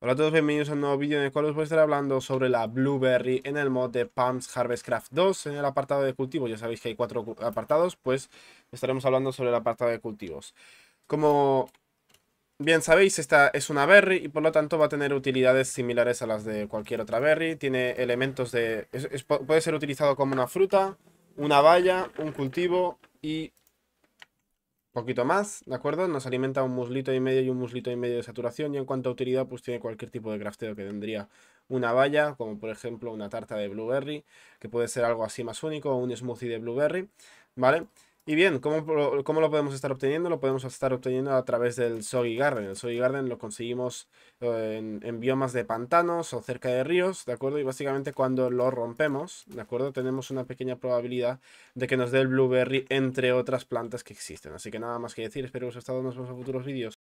Hola a todos, bienvenidos a un nuevo vídeo en el cual os voy a estar hablando sobre la Blueberry en el mod de PAMS Harvest Craft 2 en el apartado de cultivos. Ya sabéis que hay cuatro apartados, pues estaremos hablando sobre el apartado de cultivos. Como bien sabéis, esta es una berry y por lo tanto va a tener utilidades similares a las de cualquier otra berry. Tiene elementos de... puede ser utilizado como una fruta, una valla, un cultivo y poquito más, ¿de acuerdo? Nos alimenta un muslito y medio y un muslito y medio de saturación y en cuanto a utilidad pues tiene cualquier tipo de crafteo que tendría una valla, como por ejemplo una tarta de blueberry, que puede ser algo así más único, o un smoothie de blueberry, ¿vale? vale y bien, ¿cómo, lo podemos estar obteniendo? Lo podemos estar obteniendo a través del Soggy Garden. El Soggy Garden lo conseguimos eh, en, en, biomas de pantanos o cerca de ríos, ¿de acuerdo? Y básicamente cuando lo rompemos, ¿de acuerdo? Tenemos una pequeña probabilidad de que nos dé el Blueberry entre otras plantas que existen. Así que nada más que decir, espero que os haya gustado, nos vemos en futuros vídeos.